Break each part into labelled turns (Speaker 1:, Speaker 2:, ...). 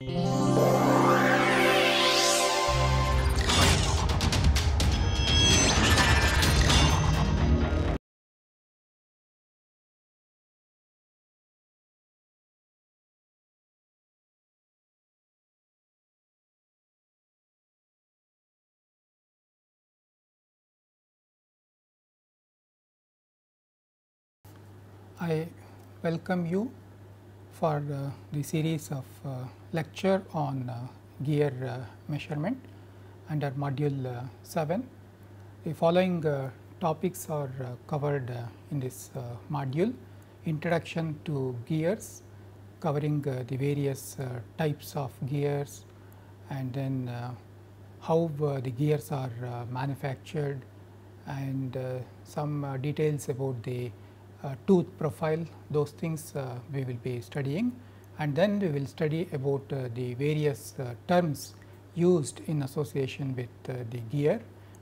Speaker 1: I welcome you for uh, the series of uh, lecture on uh, gear uh, measurement under module uh, 7. The following uh, topics are covered in this module introduction to gears covering the various types of gears and then how the gears are manufactured and some details about the uh, tooth profile those things uh, we will be studying and then we will study about uh, the various terms used in association with the gear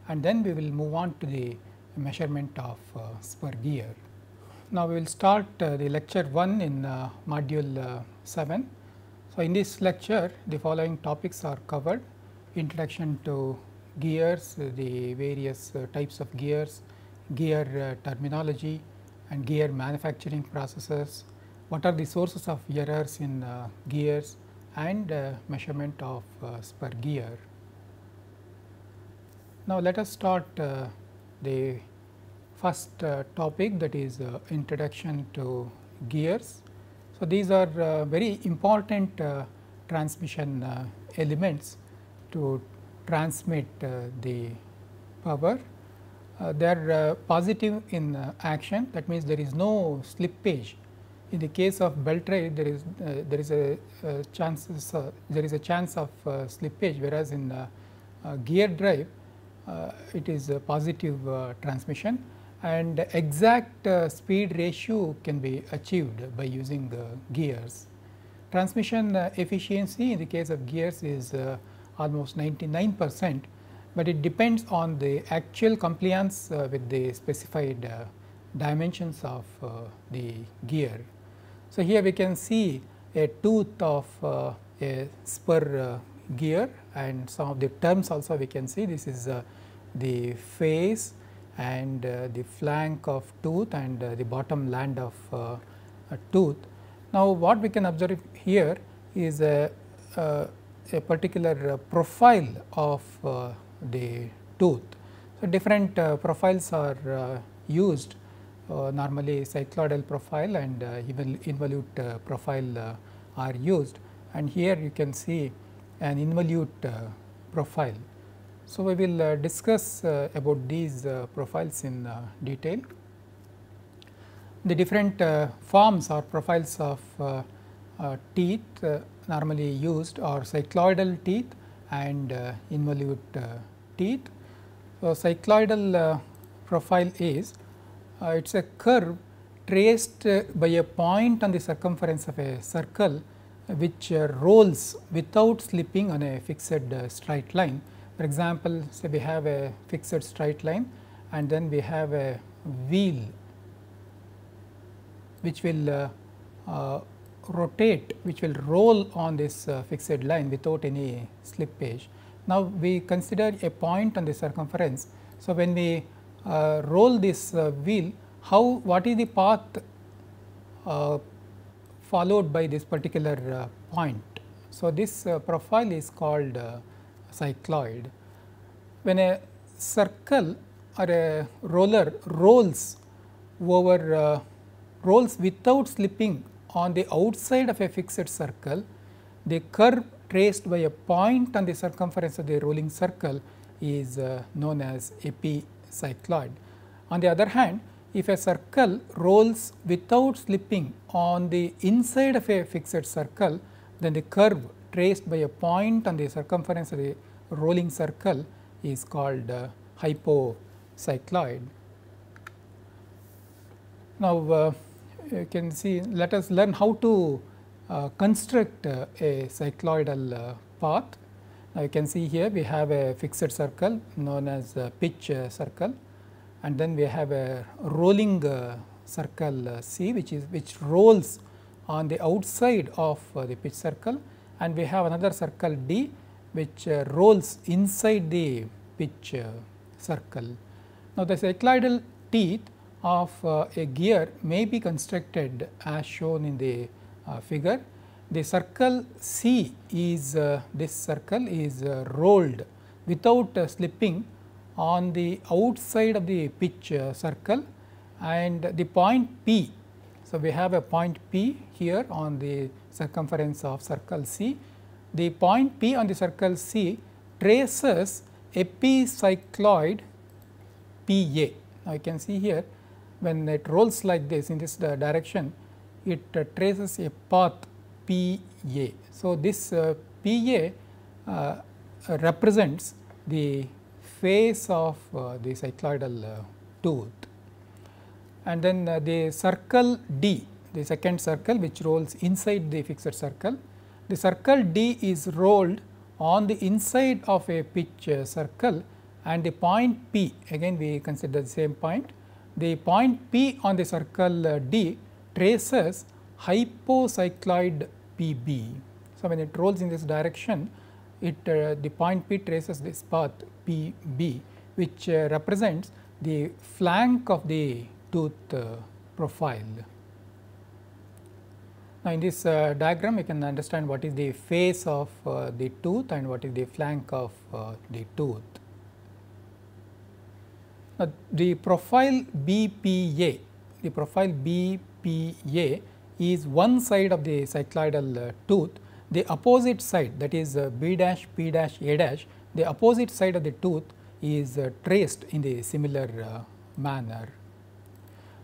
Speaker 1: and then we will move on to the measurement of spur gear. Now, we will start the lecture 1 in module 7. So, in this lecture the following topics are covered introduction to gears, the various types of gears, gear terminology, and gear manufacturing processes, what are the sources of errors in uh, gears and uh, measurement of uh, gear. Now, let us start uh, the first uh, topic that is uh, introduction to gears. So, these are uh, very important transmission elements to transmit the power uh, they are uh, positive in uh, action that means there is no slippage. In the case of belt drive, there is uh, there is a uh, chances uh, there is a chance of slippage whereas in gear drive it is a positive transmission and exact speed ratio can be achieved by using gears. Transmission efficiency in the case of gears is almost 99 percent but it depends on the actual compliance uh, with the specified uh, dimensions of uh, the gear. So, here we can see a tooth of a spur gear and some of the terms also we can see this is the face and the flank of tooth and the bottom land of tooth. Now, what we can observe here is a, a particular profile of the tooth. So, different uh, profiles are uh, used uh, normally cycloidal profile and uh, involute uh, profile uh, are used and here you can see an involute profile. So, we will discuss about these profiles in detail. The different forms or profiles of teeth normally used are cycloidal teeth and uh, involute uh, teeth. So, cycloidal uh, profile is it is a curve traced by a point on the circumference of a circle which rolls without slipping on a fixed straight line. For example, say we have a fixed straight line and then we have a wheel which will uh, uh, rotate which will roll on this uh, fixed line without any slippage. Now, we consider a point on the circumference. So, when we uh, roll this uh, wheel, how what is the path uh, followed by this particular uh, point. So, this uh, profile is called cycloid. When a circle or a roller rolls over rolls without slipping on the outside of a fixed circle, the curve traced by a point on the circumference of the rolling circle is uh, known as epicycloid. On the other hand, if a circle rolls without slipping on the inside of a fixed circle, then the curve traced by a point on the circumference of the rolling circle is called uh, hypocycloid. Now, uh, you can see let us learn how to uh, construct uh, a cycloidal uh, path. Now, you can see here we have a fixed circle known as pitch uh, circle and then we have a rolling uh, circle C which is which rolls on the outside of the pitch circle and we have another circle D which rolls inside the pitch circle. Now, the cycloidal teeth of uh, a gear may be constructed as shown in the uh, figure. The circle C is uh, this circle is rolled without slipping on the outside of the pitch circle and the point P. So, we have a point P here on the circumference of circle C. The point P on the circle C traces epicycloid PA. Now, you can see here when it rolls like this in this direction, it uh, traces a path PA. So, this uh, PA uh, represents the face of the cycloidal tooth and then the circle D, the second circle which rolls inside the fixed circle. The circle D is rolled on the inside of a pitch circle and the point P again we consider the same point the point P on the circle uh, D traces hypocycloid PB. So, when it rolls in this direction, it uh, the point P traces this path PB which uh, represents the flank of the tooth uh, profile. Now, in this uh, diagram you can understand what is the face of uh, the tooth and what is the flank of the tooth. Now, the profile BPA, the profile BPA is one side of the cycloidal uh, tooth, the opposite side that is uh, B dash, P dash, A dash, the opposite side of the tooth is uh, traced in the similar uh, manner.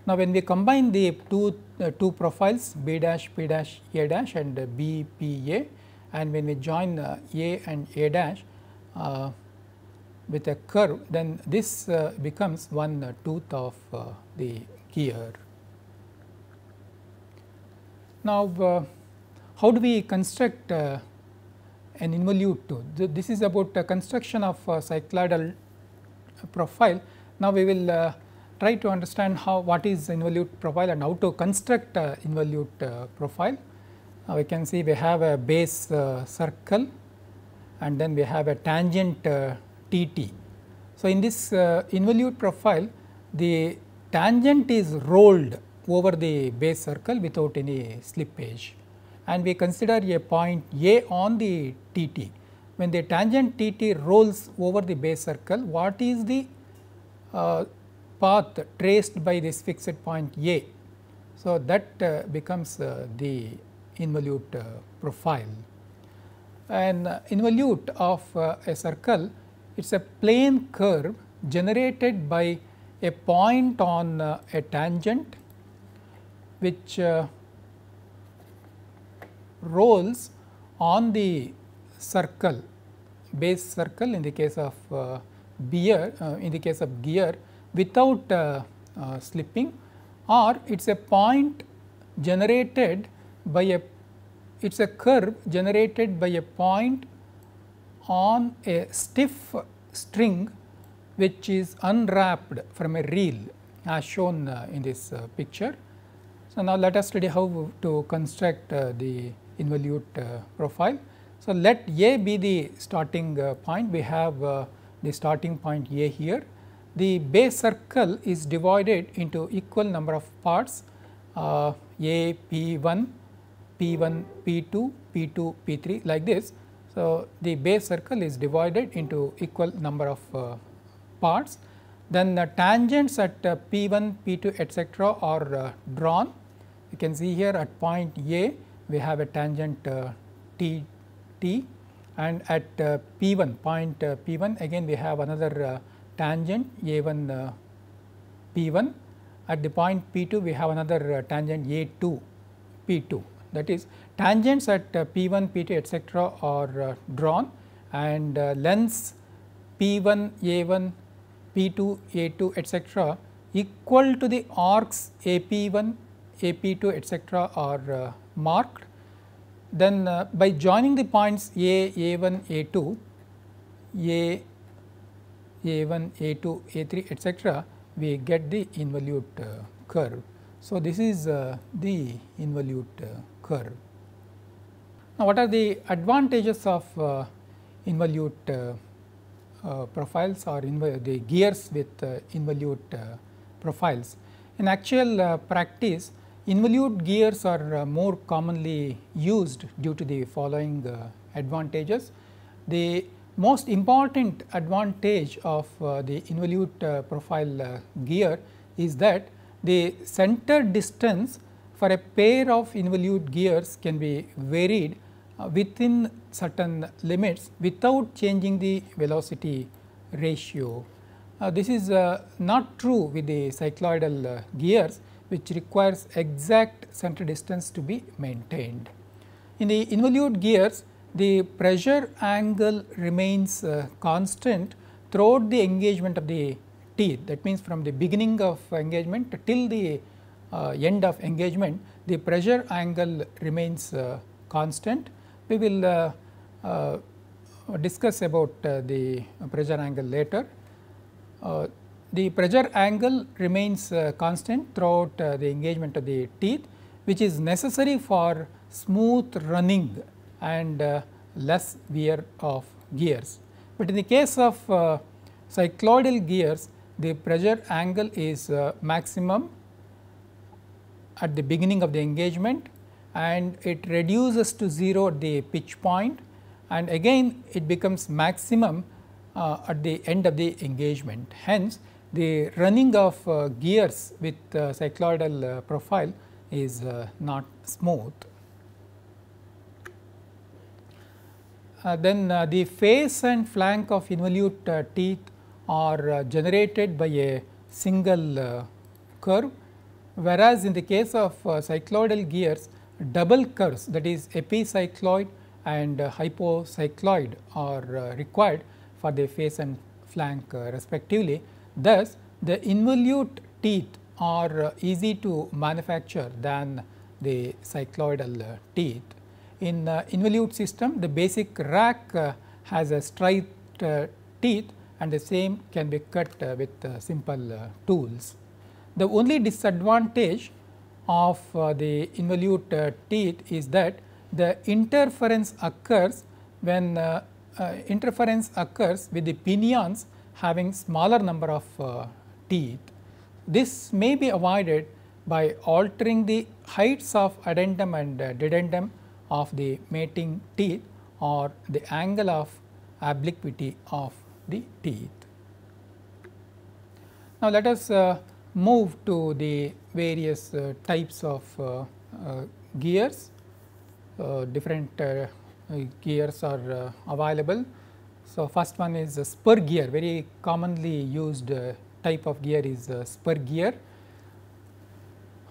Speaker 1: Now, when we combine the two, uh, two profiles B dash, P dash, A dash and uh, BPA and when we join A and A dash, with a curve then this uh, becomes one uh, tooth of uh, the gear. Now, uh, how do we construct uh, an involute tooth? Th this is about the construction of cycloidal profile. Now, we will uh, try to understand how what is involute profile and how to construct involute profile. Now, we can see we have a base circle and then we have a tangent TT. So, in this uh, involute profile the tangent is rolled over the base circle without any slippage and we consider a point A on the TT. When the tangent TT rolls over the base circle what is the uh, path traced by this fixed point A. So, that uh, becomes uh, the involute uh, profile. An uh, involute of a circle it is a plane curve generated by a point on uh, a tangent which uh, rolls on the circle base circle in the case of uh, uh in the case of gear without uh, uh, slipping or it is a point generated by a it is a curve generated by a point on a stiff string which is unwrapped from a reel as shown uh, in this uh, picture. So, now let us study how to construct uh, the involute uh, profile. So, let A be the starting uh, point, we have uh, the starting point A here. The base circle is divided into equal number of parts A, P1, P1, P2, P2, P3 like this. So, the base circle is divided into equal number of uh, parts. Then the tangents at uh, P1, P2 etc., are uh, drawn. You can see here at point A we have a tangent uh, T T and at uh, P1 point uh, P1 again we have another tangent A1 P1. At the point P2 we have another tangent A2 P2 that is tangents at P1, P2 etc., are uh, drawn and lengths P1, A1, P2, A2 etc., equal to the arcs AP1, AP2 etc., are uh, marked. Then uh, by joining the points A, A1, A2, A, A1, A2, A3 etc., we get the involute curve. So, this is the involute curve. Now, what are the advantages of uh, involute uh, uh, profiles or inv the gears with uh, involute uh, profiles? In actual uh, practice, involute gears are more commonly used due to the following advantages. The most important advantage of the involute profile gear is that the center distance for a pair of involute gears can be varied uh, within certain limits without changing the velocity ratio. Uh, this is uh, not true with the cycloidal uh, gears which requires exact center distance to be maintained. In the involute gears the pressure angle remains uh, constant throughout the engagement of the teeth that means from the beginning of engagement till the uh, end of engagement the pressure angle remains constant we will uh, uh, discuss about uh, the pressure angle later. the pressure angle remains constant throughout the engagement of the teeth which is necessary for smooth running and less wear of gears. But in the case of cycloidal gears the pressure angle is maximum at the beginning of the engagement and it reduces to 0 at the pitch point and again it becomes maximum uh, at the end of the engagement. Hence, the running of uh, gears with uh, cycloidal uh, profile is uh, not smooth. Uh, then the face and flank of involute teeth are generated by a single curve, whereas in the case of cycloidal gears, double curves that is epicycloid and hypocycloid are uh, required for their face and flank uh, respectively. Thus, the involute teeth are uh, easy to manufacture than the cycloidal teeth. In involute system, the basic rack has a straight teeth and the same can be cut with simple tools. The only disadvantage of uh, the involute uh, teeth is that the interference occurs when uh, interference occurs with the pinions having smaller number of teeth. This may be avoided by altering the heights of addendum and dedendum of the mating teeth or the angle of obliquity of the teeth. Now, let us uh, move to the various uh, types of uh, uh, gears. different gears are available. So, first one is spur gear very commonly used type of gear is spur gear.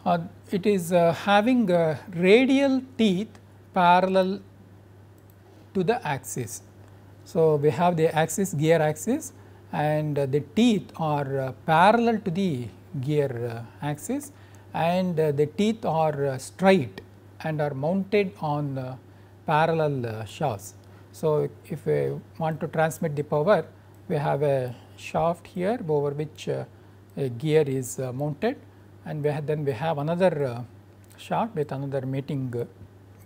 Speaker 1: Uh, it is uh, having uh, radial teeth parallel to the axis. So, we have the axis gear axis and the teeth are parallel to the gear uh, axis and uh, the teeth are uh, straight and are mounted on parallel shafts. So, if we want to transmit the power we have a shaft here over which a gear is mounted and we then we have another shaft with another mating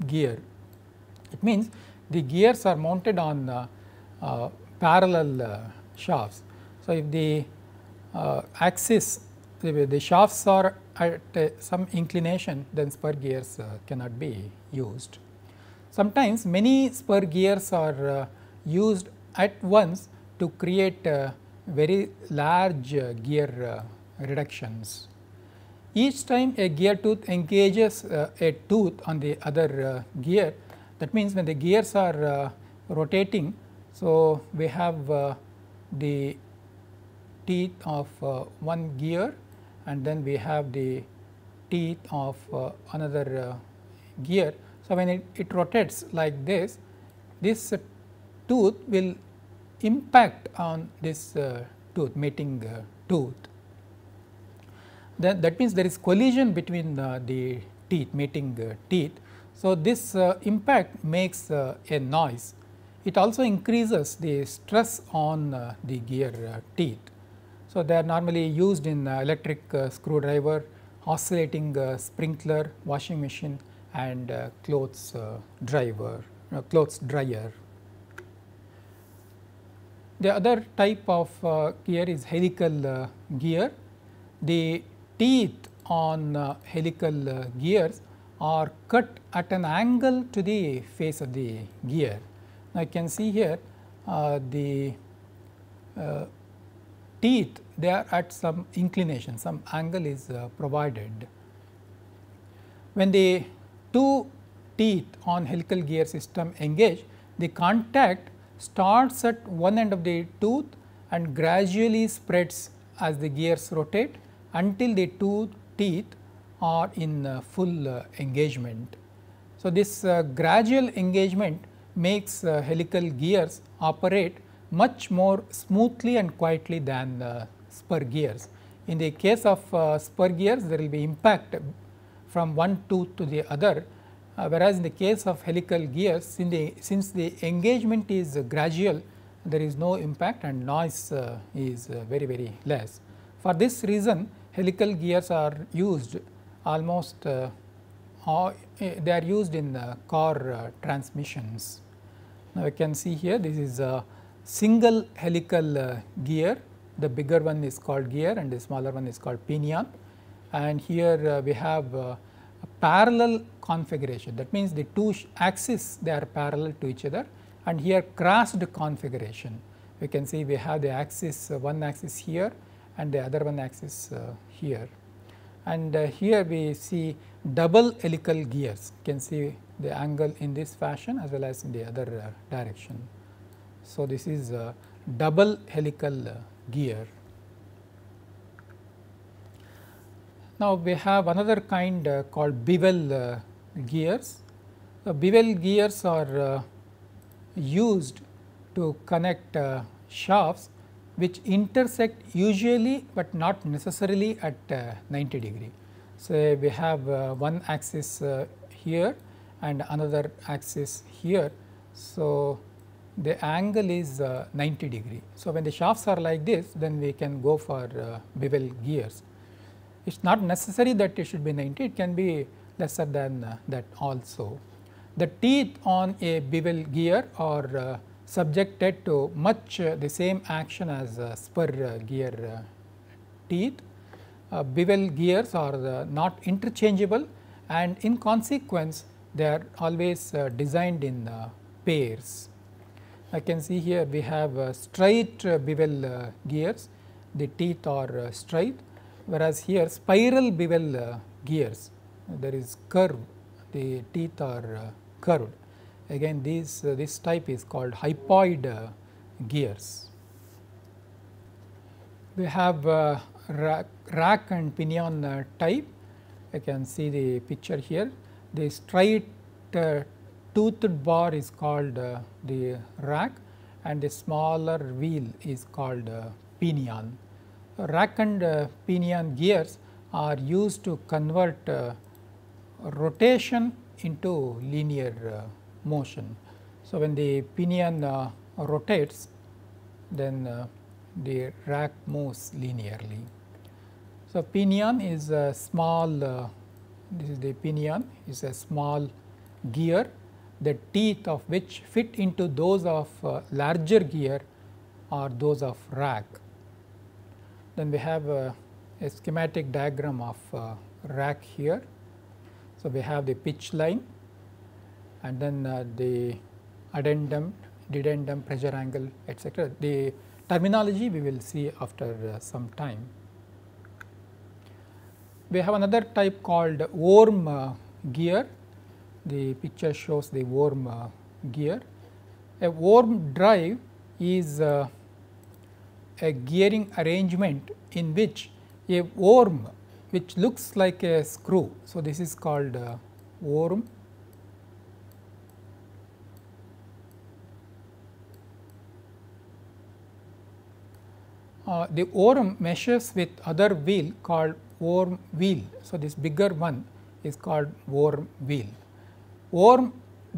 Speaker 1: gear. It means the gears are mounted on uh, uh, parallel uh, shafts. So, if the axis Anyway, the shafts are at uh, some inclination then spur gears uh, cannot be used. Sometimes many spur gears are uh, used at once to create uh, very large uh, gear uh, reductions. Each time a gear tooth engages a tooth on the other gear that means when the gears are rotating. So, we have the teeth of one gear and then we have the teeth of uh, another uh, gear. So, when it, it, rotates like this, this uh, tooth will impact on this uh, tooth mating uh, tooth. Then that means, there is collision between the teeth mating uh, teeth. So, this impact makes a noise. It also increases the stress on the gear teeth. So, they are normally used in uh, electric uh, screwdriver, oscillating uh, sprinkler, washing machine and clothes driver, clothes dryer. The other type of gear is helical gear. The teeth on helical gears are cut at an angle to the face of the gear. Now, you can see here uh, the uh, teeth they are at some inclination, some angle is uh, provided. When the two teeth on helical gear system engage, the contact starts at one end of the tooth and gradually spreads as the gears rotate until the two teeth are in uh, full uh, engagement. So, this uh, gradual engagement makes uh, helical gears operate much more smoothly and quietly than spur gears. In the case of uh, spur gears there will be impact from one tooth to the other uh, whereas in the case of helical gears the, since the engagement is uh, gradual there is no impact and noise uh, is uh, very very less. For this reason helical gears are used almost uh, eh, they are used in car transmissions. Now, you can see here this is a single helical uh, gear. The bigger one is called gear and the smaller one is called pinion. And here uh, we have uh, a parallel configuration that means the two axes they are parallel to each other and here crossed configuration. We can see we have the axis uh, one axis here and the other one axis uh, here. And uh, here we see double helical gears you can see the angle in this fashion as well as in the other direction. So, this is a double helical uh, gear. Now, we have another kind uh, called bevel uh, gears. Uh, bevel gears are uh, used to connect uh, shafts which intersect usually, but not necessarily at 90 degree. So, we have one axis here and another axis here. So, the angle is uh, 90 degree. So, when the shafts are like this then we can go for uh, bevel gears. It is not necessary that it should be 90, it can be lesser than uh, that also. The teeth on a bevel gear are uh, subjected to much uh, the same action as uh, spur gear teeth. bevel gears are not interchangeable and in consequence they are always designed in pairs. I can see here we have uh, straight uh, bevel uh, gears, the teeth are uh, straight whereas here spiral bevel gears there is curve, the teeth are curved. Again these, this type is called hypoid gears. We have rack, rack and pinion type, I can see the picture here. The straight uh, toothed bar is called uh, the rack and the smaller wheel is called uh, pinion. Rack and uh, pinion gears are used to convert uh, rotation into linear uh, motion. So, when the pinion uh, rotates then the rack moves linearly. So, pinion is a small this is the pinion is a small gear the teeth of which fit into those of uh, larger gear or those of rack. Then we have a, a schematic diagram of uh, rack here. So, we have the pitch line and then uh, the addendum, dedendum, pressure angle etc. The terminology we will see after uh, some time. We have another type called worm uh, gear the picture shows the worm uh, gear. A worm drive is uh, a gearing arrangement in which a worm which looks like a screw. So, this is called uh, worm Uh, the worm meshes with other wheel called worm wheel. So, this bigger one is called worm wheel. Warm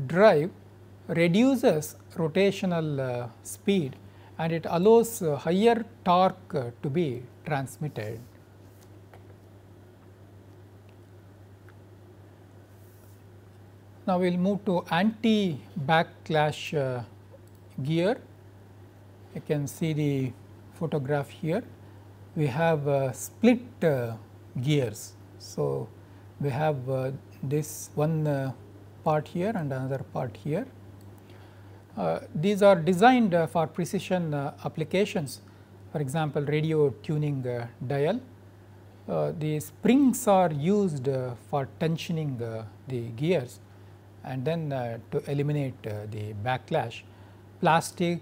Speaker 1: drive reduces rotational uh, speed and it allows uh, higher torque uh, to be transmitted. Now, we will move to anti backlash uh, gear. You can see the photograph here. We have uh, split uh, gears. So, we have this one part here and another part here. Uh, these are designed uh, for precision uh, applications for example, radio tuning uh, dial. Uh, the springs are used uh, for tensioning the gears and then to eliminate the backlash. Plastic,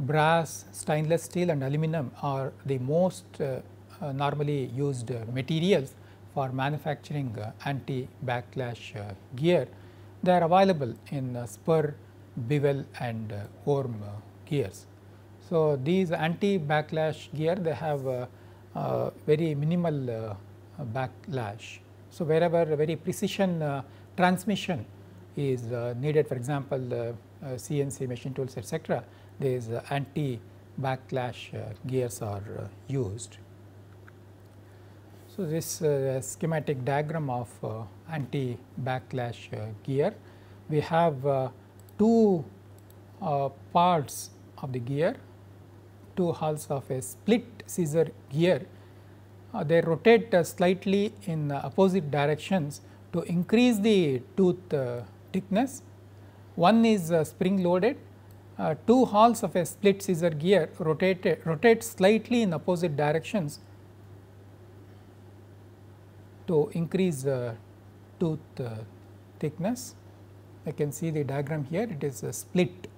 Speaker 1: brass, stainless steel and aluminum are the most normally used materials for manufacturing anti-backlash gear they are available in uh, spur, bevel and uh, worm uh, gears. So, these anti backlash gear they have very minimal backlash. So, wherever very precision transmission is needed for example, CNC machine tools etc., these anti backlash gears are used. So, this uh, schematic diagram of uh, anti backlash uh, gear, we have uh, two uh, parts of the gear, two hulls of a split scissor gear. Uh, they rotate slightly in opposite directions to increase the tooth thickness. One is spring loaded, two halves of a split scissor gear rotate, rotate slightly in opposite directions to increase the tooth uh, thickness. I can see the diagram here it is uh, split.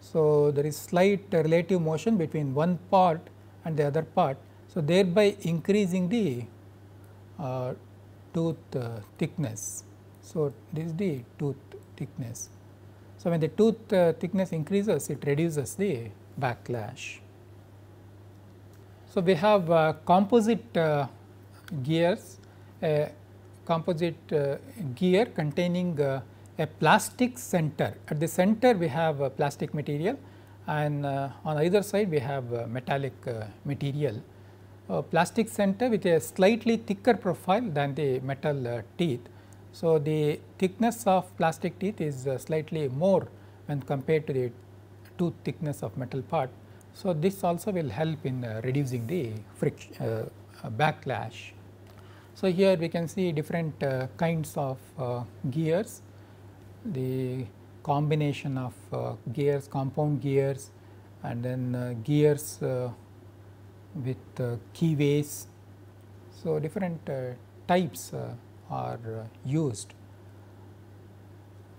Speaker 1: So, there is slight uh, relative motion between one part and the other part. So, thereby increasing the uh, tooth thickness. So, this is the tooth thickness. So, when the tooth thickness increases it reduces the backlash. So, we have composite gears a composite uh, gear containing uh, a plastic center. At the center we have a uh, plastic material and uh, on either side we have metallic uh, material. plastic center with a slightly thicker profile than the metal teeth. So, the thickness of plastic teeth is slightly more when compared to the tooth thickness of metal part. So, this also will help in reducing the friction backlash. So, here we can see different uh, kinds of uh, gears, the combination of uh, gears, compound gears and then gears with keyways. So, different types are used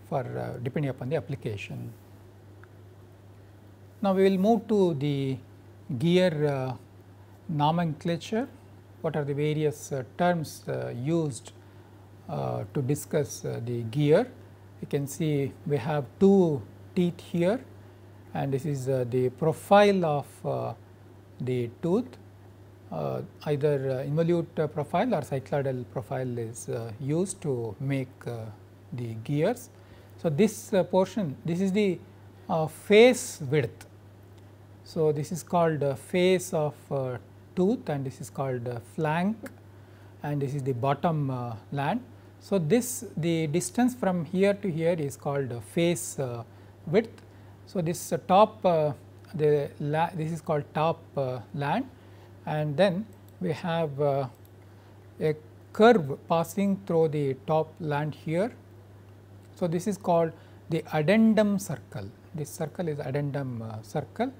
Speaker 1: for uh, depending upon the application. Now, we will move to the gear uh, nomenclature what are the various uh, terms uh, used uh, to discuss the gear. You can see we have two teeth here and this is the profile of the tooth uh, either uh, involute uh, profile or cycloidal profile is used to make the gears. So, this portion this is the face width. So, this is called face of tooth and this is called uh, flank and this is the bottom uh, land. So, this the distance from here to here is called uh, face uh, width. So, this uh, top uh, the this is called top land and then we have a curve passing through the top land here. So, this is called the addendum circle this circle is addendum circle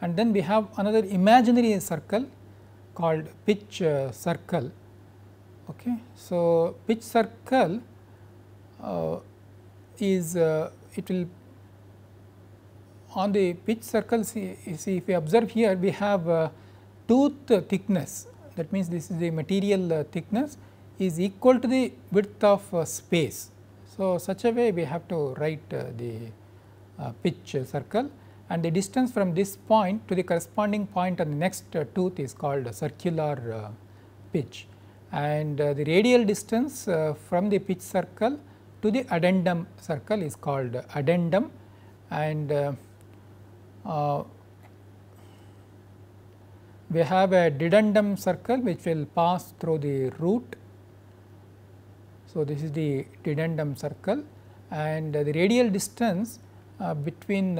Speaker 1: and then we have another imaginary circle called pitch uh, circle. Okay. So, pitch circle uh, is uh, it will on the pitch circle see, see if we observe here we have uh, tooth thickness that means this is the material uh, thickness is equal to the width of uh, space. So, such a way we have to write the pitch circle and the distance from this point to the corresponding point on the next uh, tooth is called circular uh, pitch and uh, the radial distance from the pitch circle to the addendum circle is called addendum and we have a dedendum circle which will pass through the root. So, this is the dedendum circle and the radial distance between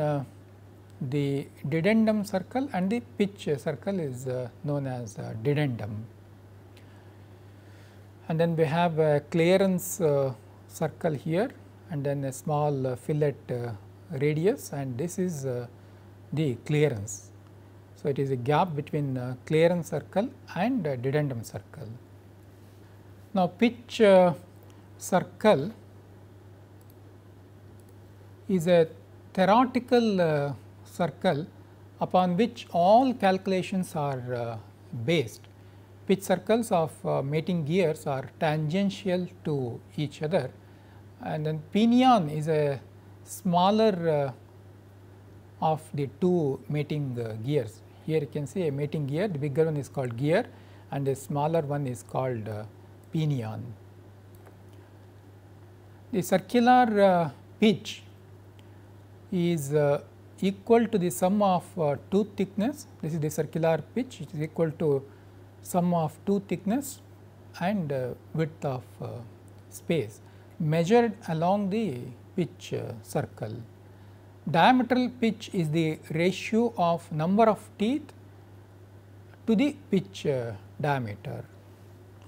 Speaker 1: the dedendum circle and the pitch circle is uh, known as uh, dedendum. And then we have a clearance uh, circle here and then a small uh, fillet uh, radius and this is uh, the clearance. So, it is a gap between clearance circle and dedendum circle. Now, pitch circle is a theoretical circle upon which all calculations are uh, based. Pitch circles of uh, mating gears are tangential to each other and then pinion is a smaller uh, of the two mating uh, gears. Here you can see a mating gear, the bigger one is called gear and the smaller one is called uh, pinion. The circular uh, pitch is equal to the sum of uh, two thickness this is the circular pitch it is equal to sum of two thickness and uh, width of uh, space measured along the pitch uh, circle. Diametral pitch is the ratio of number of teeth to the pitch uh, diameter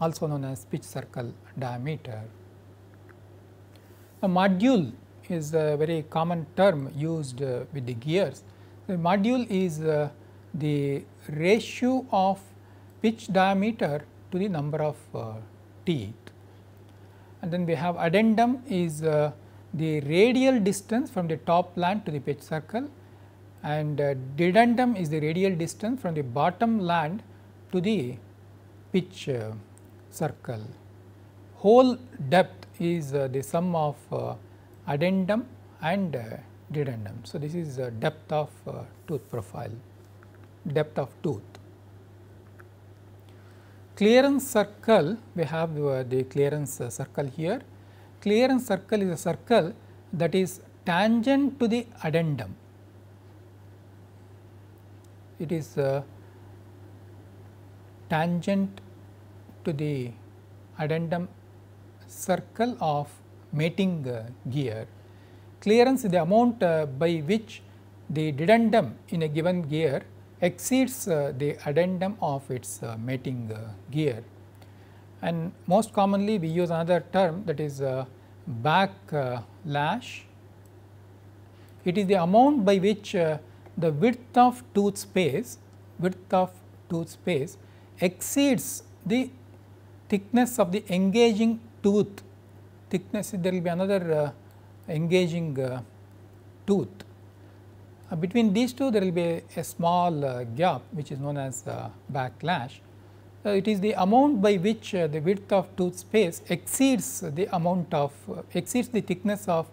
Speaker 1: also known as pitch circle diameter. The module is a very common term used uh, with the gears. The module is uh, the ratio of pitch diameter to the number of uh, teeth. And then we have addendum is the radial distance from the top land to the pitch circle and uh, dedendum is the radial distance from the bottom land to the pitch uh, circle. Whole depth is uh, the sum of addendum and uh, dedendum. So, this is uh, depth of uh, tooth profile, depth of tooth. Clearance circle, we have the clearance circle here. Clearance circle is a circle that is tangent to the addendum. It is tangent to the addendum circle of mating uh, gear. Clearance is the amount uh, by which the dedendum in a given gear exceeds uh, the addendum of its uh, mating uh, gear. And most commonly we use another term that is uh, back lash. It is the amount by which the width of tooth space, width of tooth space exceeds the thickness of the engaging tooth thickness there will be another uh, engaging uh, tooth. Uh, between these two there will be a, a small gap which is known as backlash. it is the amount by which the width of tooth space exceeds the amount of exceeds the thickness of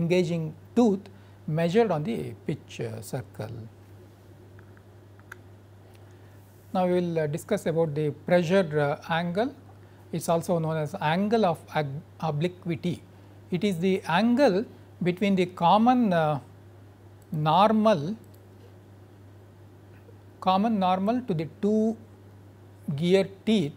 Speaker 1: engaging tooth measured on the pitch circle. Now, we will discuss about the pressure angle it is also known as angle of obliquity. It is the angle between the common uh, normal common normal to the two gear teeth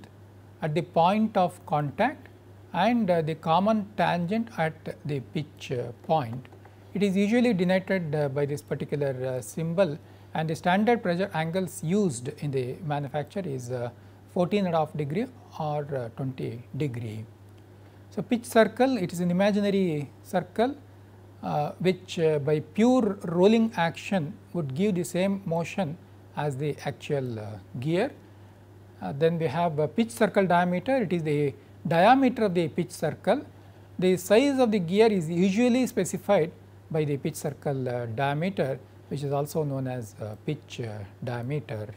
Speaker 1: at the point of contact and uh, the common tangent at the pitch uh, point. It is usually denoted uh, by this particular uh, symbol and the standard pressure angles used in the manufacture is uh, 14 and a half degree or uh, 20 degree. So, pitch circle it is an imaginary circle uh, which uh, by pure rolling action would give the same motion as the actual uh, gear. Uh, then we have a pitch circle diameter it is the diameter of the pitch circle. The size of the gear is usually specified by the pitch circle uh, diameter which is also known as pitch diameter.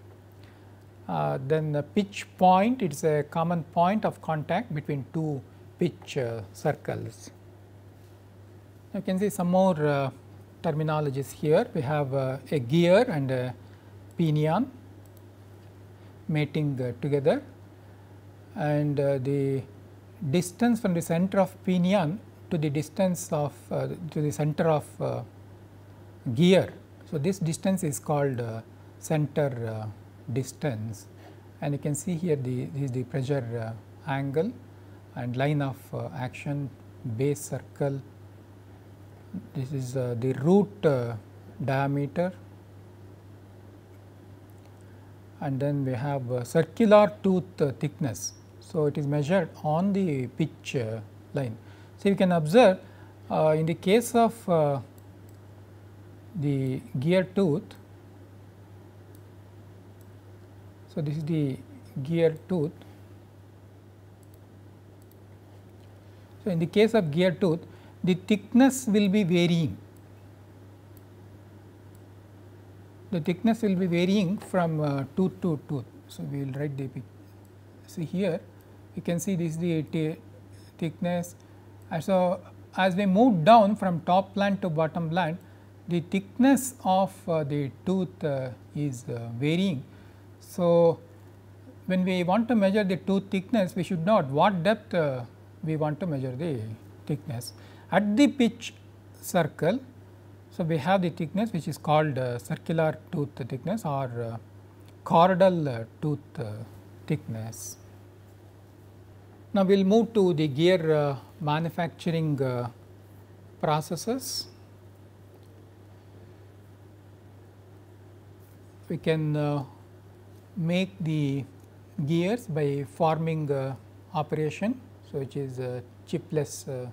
Speaker 1: Uh, then the pitch point it is a common point of contact between two pitch uh, circles. You can see some more uh, terminologies here we have uh, a gear and a pinion mating uh, together and the distance from the center of pinion to the distance of to the center of gear. So, this distance is called center distance and you can see here the this is the pressure uh, angle and line of uh, action base circle this is uh, the root uh, diameter and then we have uh, circular tooth thickness. So, it is measured on the pitch line. So, you can observe in the case of the gear tooth So, this is the gear tooth. So, in the case of gear tooth the thickness will be varying the thickness will be varying from uh, tooth to tooth. So, we will write the see here you can see this is the thickness. so, as we move down from top plant to bottom plant the thickness of uh, the tooth uh, is uh, varying so, when we want to measure the tooth thickness, we should know at what depth uh, we want to measure the thickness. At the pitch circle, so we have the thickness which is called uh, circular tooth thickness or uh, chordal uh, tooth uh, thickness. Now, we will move to the gear manufacturing processes. We can make the gears by forming operation. So, which is chipless uh,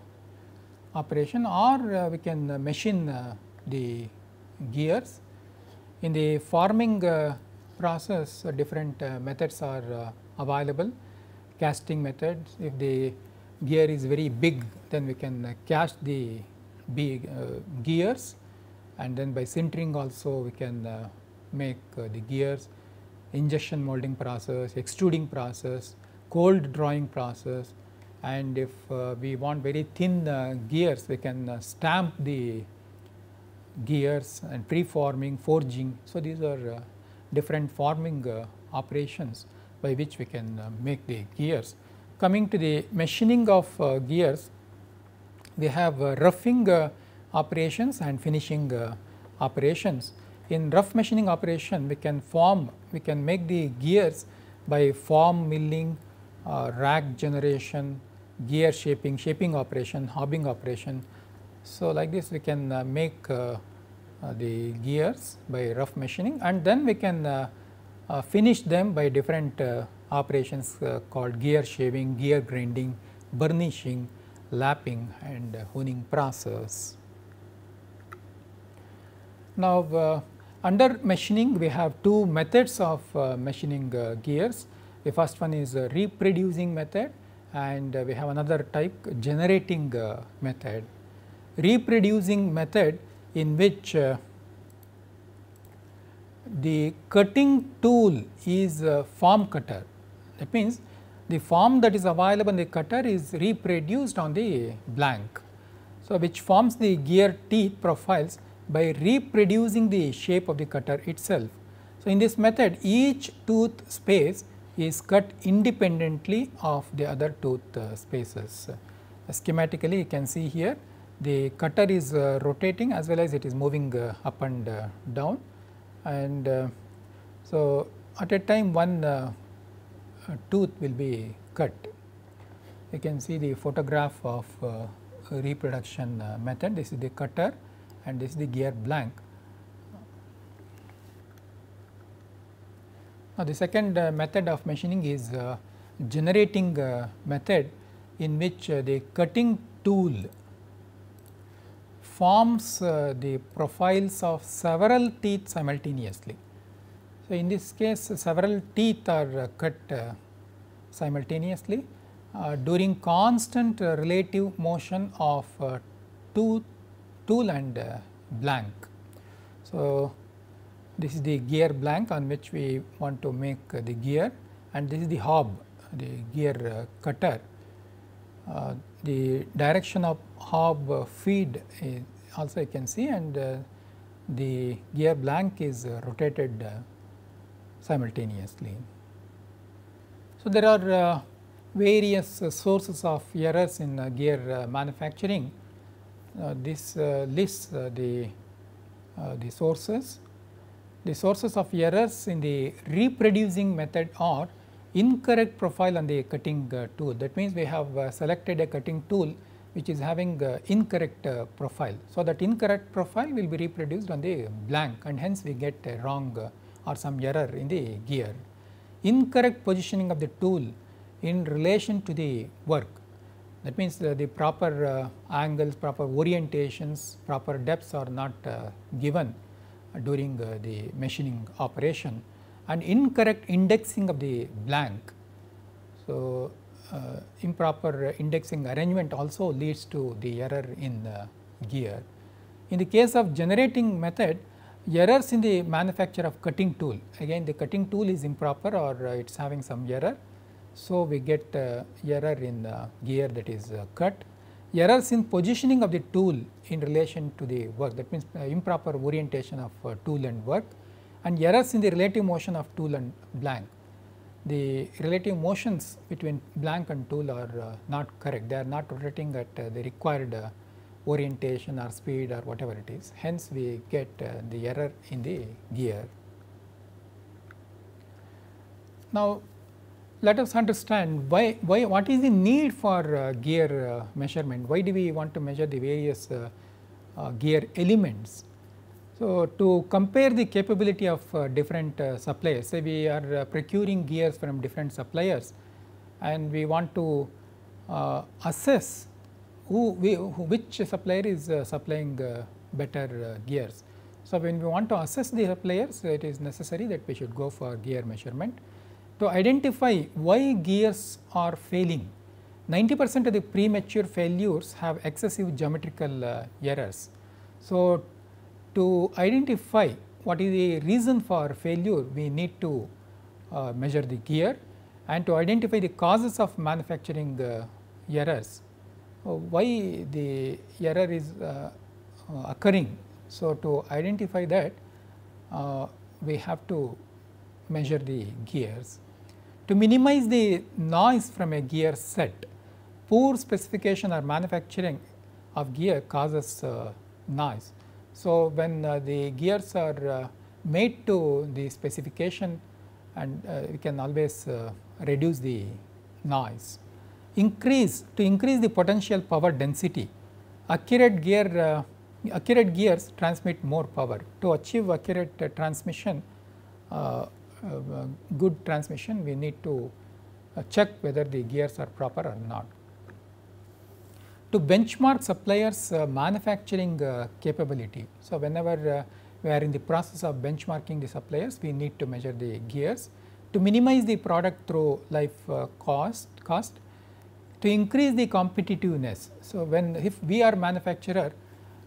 Speaker 1: operation or uh, we can machine uh, the gears. In the forming process different methods are available casting methods. if the gear is very big then we can cast the big, gears and then by sintering also we can make the gears injection molding process, extruding process, cold drawing process and if uh, we want very thin uh, gears we can uh, stamp the gears and preforming, forging. So, these are uh, different forming uh, operations by which we can uh, make the gears. Coming to the machining of gears, we have roughing operations and finishing operations in rough machining operation we can form, we can make the gears by form milling, uh, rack generation, gear shaping, shaping operation, hobbing operation. So, like this we can uh, make uh, uh the gears by rough machining and then we can uh, uh, finish them by different operations called gear shaving, gear grinding, burnishing, lapping and honing process. Now, under machining, we have two methods of uh, machining uh, gears. The first one is reproducing method and uh, we have another type generating uh, method. Reproducing method in which uh, the cutting tool is form cutter. That means, the form that is available in the cutter is reproduced on the blank. So, which forms the gear teeth profiles by reproducing the shape of the cutter itself. So, in this method each tooth space is cut independently of the other tooth uh, spaces. Uh, schematically you can see here the cutter is uh, rotating as well as it is moving uh, up and uh, down and uh, so at a time one tooth will be cut. You can see the photograph of reproduction method this is the cutter and this is the gear blank. Now, the second uh, method of machining is uh, generating uh, method in which uh, the cutting tool forms uh, the profiles of several teeth simultaneously. So, in this case several teeth are uh, cut simultaneously during constant relative motion of tooth tool and uh, blank. So, this is the gear blank on which we want to make the gear and this is the hob the gear uh, cutter. Uh, the direction of hob uh, feed also you can see and uh, the gear blank is rotated simultaneously. So, there are uh, various sources of errors in gear manufacturing uh, this uh, lists uh, the, the sources. The sources of errors in the reproducing method are incorrect profile on the cutting tool. That means, we have selected a cutting tool which is having incorrect profile. So, that incorrect profile will be reproduced on the blank and hence we get a wrong or some error in the gear. Incorrect positioning of the tool in relation to the work. That means the, the proper uh, angles, proper orientations, proper depths are not uh, given during uh, the machining operation and incorrect indexing of the blank. So, uh, improper indexing arrangement also leads to the error in the gear. In the case of generating method, errors in the manufacture of cutting tool, again the cutting tool is improper or uh, it is having some error so, we get uh, error in the gear that is uh, cut, errors in positioning of the tool in relation to the work that means uh, improper orientation of uh, tool and work and errors in the relative motion of tool and blank. The relative motions between blank and tool are uh, not correct, they are not rotating at uh, the required orientation or speed or whatever it is. Hence, we get the error in the gear. Now, let us understand why, why what is the need for uh, gear uh, measurement, why do we want to measure the various uh, uh gear elements. So, to compare the capability of uh, different uh, suppliers, say we are procuring gears from different suppliers and we want to assess who, we, who which supplier is supplying better gears. So, when we want to assess the suppliers, it is necessary that we should go for gear measurement to identify why gears are failing, 90 percent of the premature failures have excessive geometrical uh, errors. So, to identify what is the reason for failure, we need to uh, measure the gear and to identify the causes of manufacturing uh, errors, uh, why the error is uh, uh, occurring. So, to identify that, we have to measure the gears. To minimize the noise from a gear set, poor specification or manufacturing of gear causes uh, noise. So, when uh, the gears are uh, made to the specification and uh, we can always uh, reduce the noise. Increase to increase the potential power density, accurate gear uh, accurate gears transmit more power. To achieve accurate transmission, uh, good transmission we need to uh, check whether the gears are proper or not. To benchmark suppliers uh, manufacturing capability. So, whenever we are in the process of benchmarking the suppliers we need to measure the gears to minimize the product through life cost cost to increase the competitiveness. So, when if we are manufacturer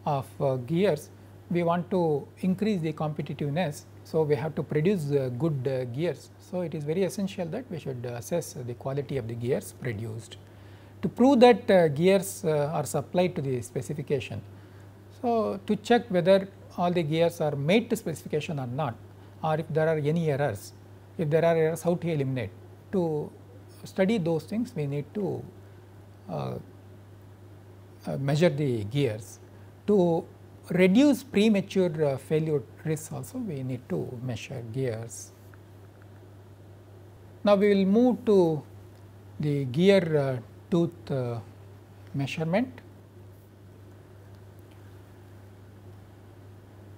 Speaker 1: of uh, gears, we want to increase the competitiveness so, we have to produce good uh, gears. So, it is very essential that we should uh, assess the quality of the gears produced. To prove that uh, gears are supplied to the specification, so to check whether all the gears are made to specification or not or if there are any errors, if there are errors how to eliminate. To study those things we need to uh, measure the gears. To reduce premature uh, failure also we need to measure gears. Now, we will move to the gear uh, tooth uh, measurement.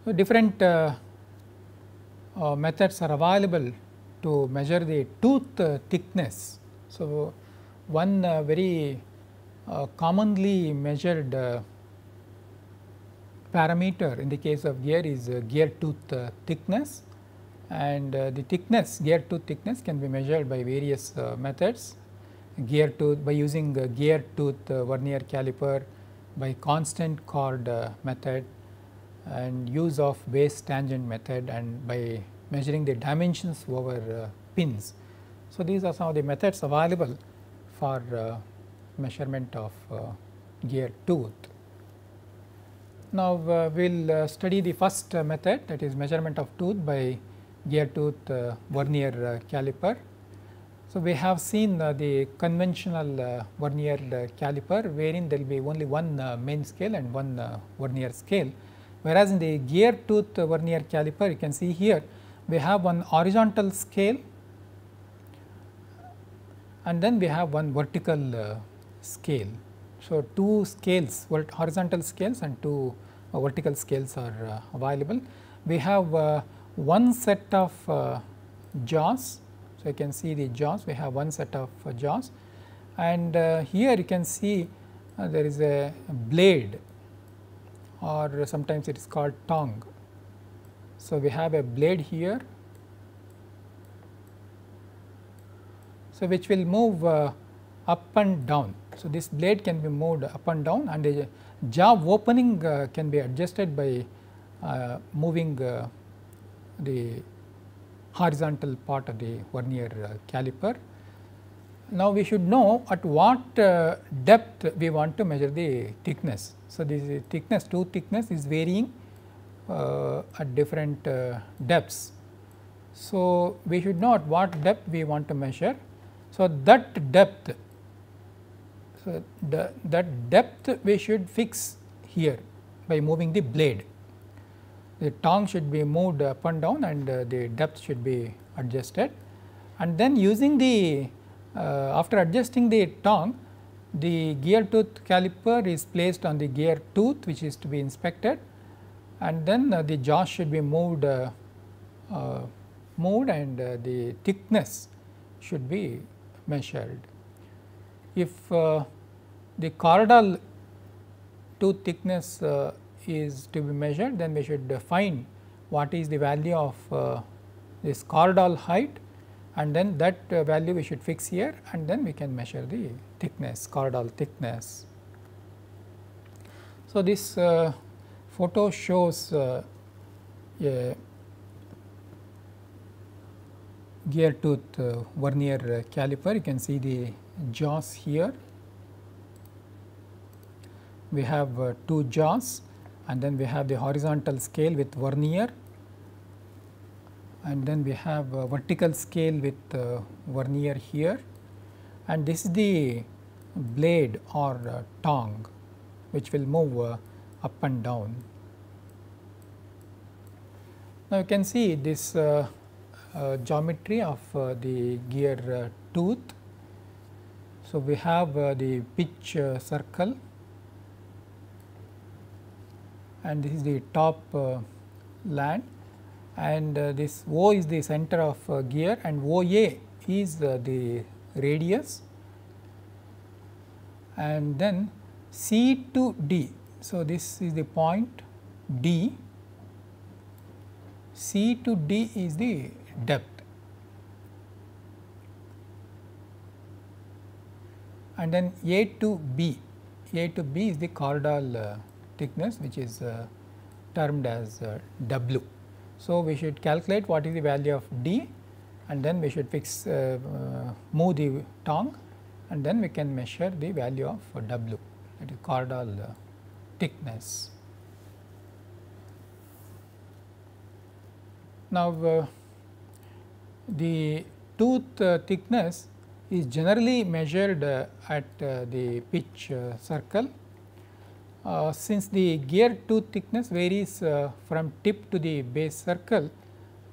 Speaker 1: So, different uh, uh methods are available to measure the tooth uh, thickness. So, one uh, very commonly measured parameter in the case of gear is uh, gear tooth uh, thickness and uh, the thickness gear tooth thickness can be measured by various methods gear tooth by using gear tooth vernier caliper by constant chord method and use of base tangent method and by measuring the dimensions over pins. So, these are some of the methods available for measurement of gear tooth. Now, uh, we will uh, study the first uh, method that is measurement of tooth by gear tooth vernier caliper. So, we have seen the conventional vernier caliper wherein there will be only one main scale and one vernier scale. Whereas, in the gear tooth vernier caliper you can see here we have one horizontal scale and then we have one vertical scale. So, two scales horizontal scales and two uh, vertical scales are uh, available. We have uh, one set of uh, jaws. So, you can see the jaws we have one set of uh, jaws and uh, here you can see there is a blade or sometimes it is called tongue. So, we have a blade here. So, which will move up and down so, this blade can be moved up and down and a jaw opening uh, can be adjusted by uh, moving uh, the horizontal part of the vernier uh, caliper. Now, we should know at what uh, depth we want to measure the thickness. So, this thickness tooth thickness is varying uh, at different depths. So, we should know at what depth we want to measure. So, that depth so, the, that depth we should fix here by moving the blade. The tongue should be moved up and down and uh, the depth should be adjusted and then using the uh, after adjusting the tongue the gear tooth caliper is placed on the gear tooth which is to be inspected and then uh, the jaw should be moved uh, uh, moved and uh, the thickness should be measured if uh, the chordal tooth thickness uh, is to be measured, then we should define what is the value of uh, this chordal height and then that value we should fix here and then we can measure the thickness, chordal thickness. So, this uh, photo shows uh, a gear tooth uh, vernier caliper, you can see the jaws here. We have uh, two jaws and then we have the horizontal scale with vernier and then we have a uh, vertical scale with uh, vernier here and this is the blade or uh, tongue which will move uh, up and down. Now, you can see this uh, uh, geometry of the gear tooth so, we have uh, the pitch uh, circle and this is the top uh, land and this O is the center of gear and OA is the radius and then C to D. So, this is the point D, C to D is the depth. and then A to B, A to B is the chordal uh, thickness which is uh, termed as uh, W. So, we should calculate what is the value of D and then we should fix move the tongue and then we can measure the value of W that is chordal thickness. Now, uh, the tooth uh, thickness is generally measured uh, at uh, the pitch uh, circle. since the gear tooth thickness varies from tip to the base circle,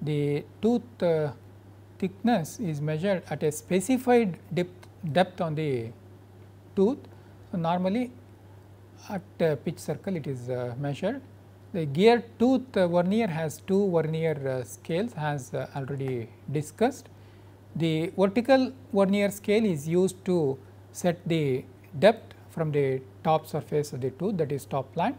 Speaker 1: the tooth thickness is measured at a specified depth, depth on the tooth. So, normally at uh, pitch circle it is uh, measured. The gear tooth uh, vernier has two vernier scales has already discussed. The vertical vernier scale is used to set the depth from the top surface of the tooth that is top line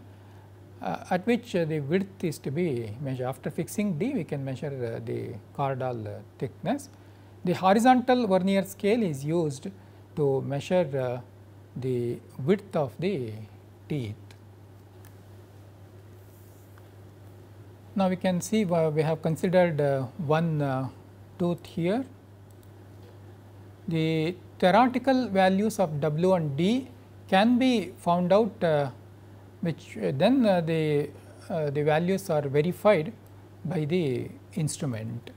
Speaker 1: uh, at which uh, the width is to be measured. After fixing D we can measure uh, the caudal uh, thickness. The horizontal vernier scale is used to measure uh, the width of the teeth. Now, we can see we have considered uh, one tooth here the theoretical values of W and D can be found out uh, which uh, then uh, the, uh, the values are verified by the instrument.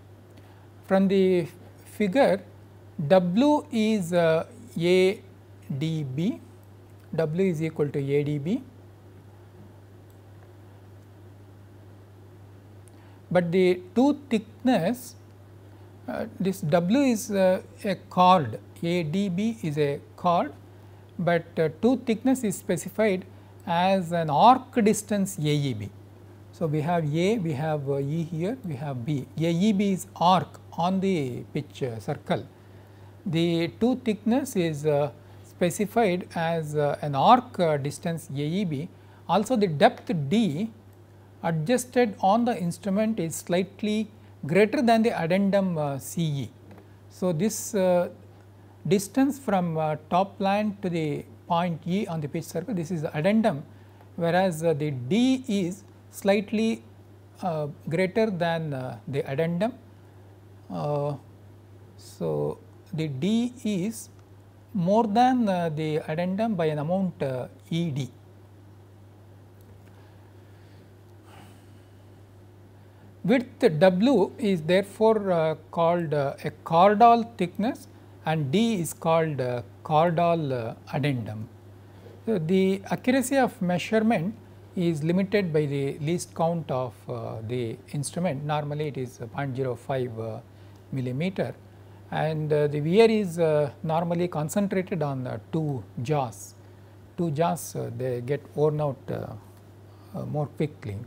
Speaker 1: From the figure W is uh, ADB, W is equal to ADB, but the two thickness uh, this W is uh, a chord, ADB is a chord, but uh, tooth thickness is specified as an arc distance AEB. So, we have A, we have uh, E here, we have B. AEB is arc on the pitch uh, circle. The tooth thickness is specified as an arc distance AEB. Also, the depth D adjusted on the instrument is slightly greater than the addendum uh, CE. So, this uh, distance from uh, top line to the point E on the pitch circle this is addendum whereas, uh, the D is slightly uh, greater than uh, the addendum. so, the D is more than the addendum by an amount ED. Width W is therefore uh, called uh, a chordal thickness and D is called uh, chordal uh, addendum. So, the accuracy of measurement is limited by the least count of uh, the instrument normally it is 0.05 uh, millimeter and the wear is normally concentrated on the two jaws. Two jaws they get worn out more quickly.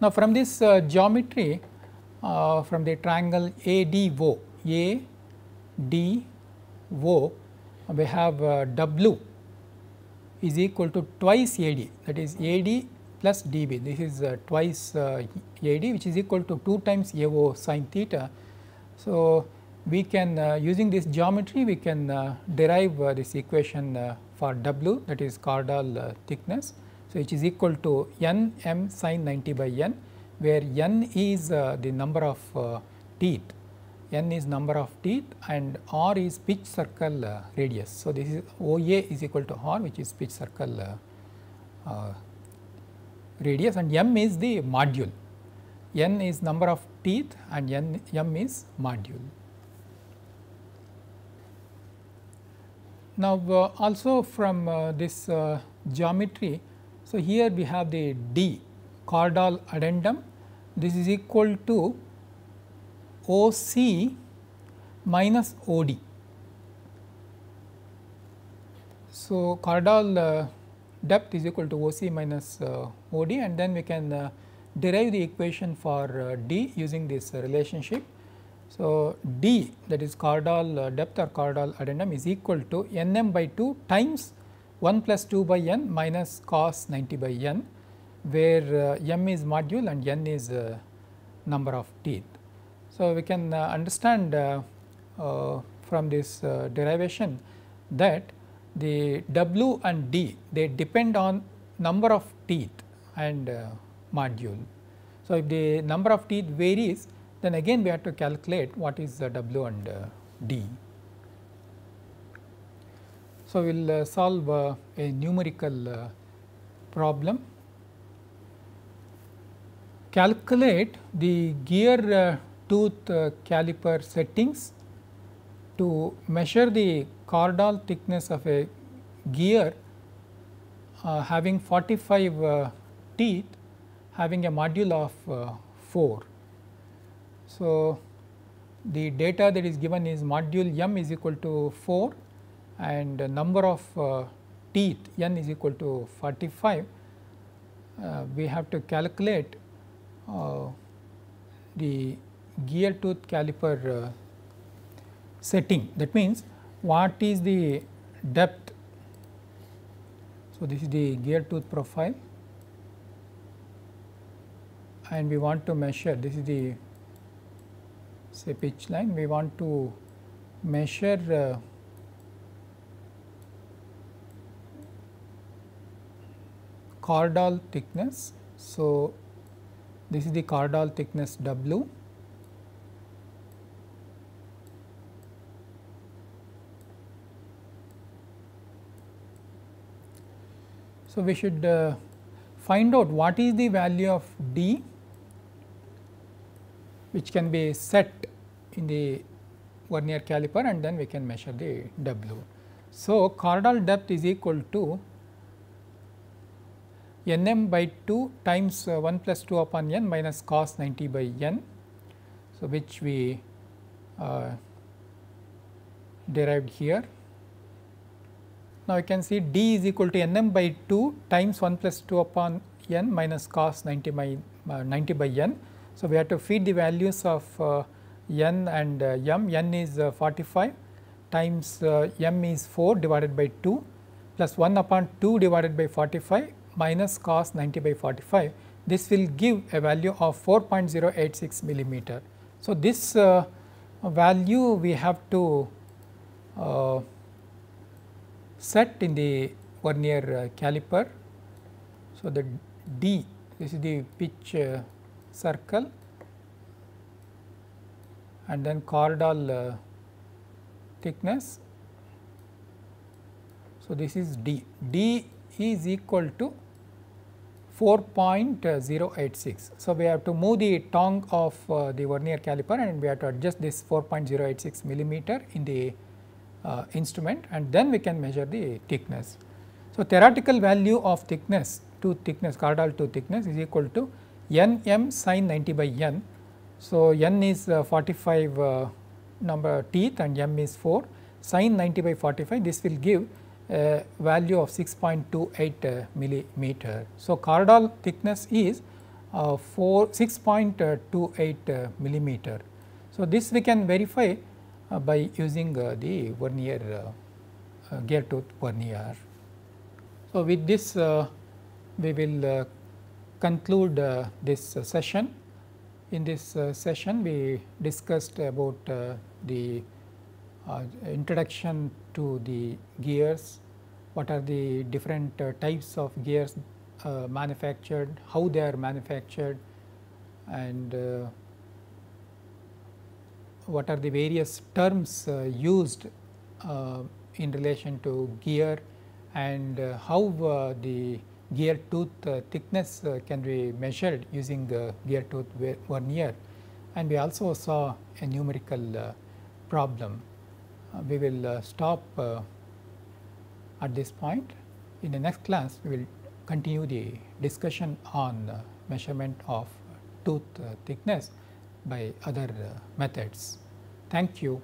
Speaker 1: Now, from this uh, geometry uh, from the triangle ADO, we have uh, W is equal to twice AD that is AD plus DB this is uh, twice uh, AD which is equal to 2 times AO sine theta. So, we can uh, using this geometry we can derive this equation for W that is Cardall thickness. So, which is equal to n m sine 90 by n where n is uh, the number of uh, teeth, n is number of teeth and r is pitch circle uh, radius. So, this is OA is equal to r which is pitch circle uh, uh, radius and m is the module, n is number of teeth and n, m is module. Now, uh, also from this geometry so, here we have the D caudal addendum this is equal to OC minus OD. So, caudal uh, depth is equal to OC minus uh, OD and then we can uh, derive the equation for uh, D using this uh, relationship. So, D that is caudal uh, depth or caudal addendum is equal to Nm by 2 times 1 plus 2 by n minus cos 90 by n where uh, m is module and n is uh, number of teeth. So, we can uh, understand uh, uh, from this uh, derivation that the w and d they depend on number of teeth and module. So, if the number of teeth varies then again we have to calculate what is the w and d. So, we will uh, solve uh, a numerical uh, problem. Calculate the gear tooth caliper settings to measure the chordal thickness of a gear uh, having 45 uh, teeth having a module of uh, 4. So, the data that is given is module m is equal to 4 and number of uh, teeth n is equal to 45, uh, we have to calculate uh, the gear tooth caliper setting. That means, what is the depth. So, this is the gear tooth profile and we want to measure this is the say pitch line we want to measure uh, Cardal thickness. So, this is the cardal thickness W. So, we should uh, find out what is the value of D which can be set in the vernier caliper and then we can measure the W. So, chordal depth is equal to n m by 2 times uh, 1 plus 2 upon n minus cos 90 by n. So, which we uh, derived here. Now, you can see d is equal to n m by 2 times 1 plus 2 upon n minus cos 90 by, uh, 90 by n. So, we have to feed the values of uh, n and uh, m, n is uh, 45 times m is 4 divided by 2 plus 1 upon 2 divided by 45 minus cos 90 by 45, this will give a value of 4.086 millimeter. So, this uh, value we have to uh, set in the vernier uh, caliper. So, the D this is the pitch uh, circle and then chordal uh, thickness. So, this is D, D is equal to 4.086. So, we have to move the tongue of uh, the vernier caliper and we have to adjust this 4.086 millimeter in the uh, instrument and then we can measure the thickness. So, theoretical value of thickness to thickness cardal to thickness is equal to n m sin 90 by n. So, n is uh, 45 uh, number teeth and m is 4 sin 90 by 45 this will give uh, value of 6.28 uh, millimeter. So, cardal thickness is uh, 6.28 uh, millimeter. So, this we can verify uh, by using uh, the vernier gear tooth vernier. So, with this we will conclude this session. In this session we discussed about the uh, introduction to the gears, what are the different uh, types of gears uh, manufactured, how they are manufactured and what are the various terms used in relation to gear and how the gear tooth thickness can be measured using gear tooth vernier and we also saw a numerical problem we will uh, stop uh, at this point. In the next class, we will continue the discussion on measurement of tooth uh, thickness by other methods. Thank you.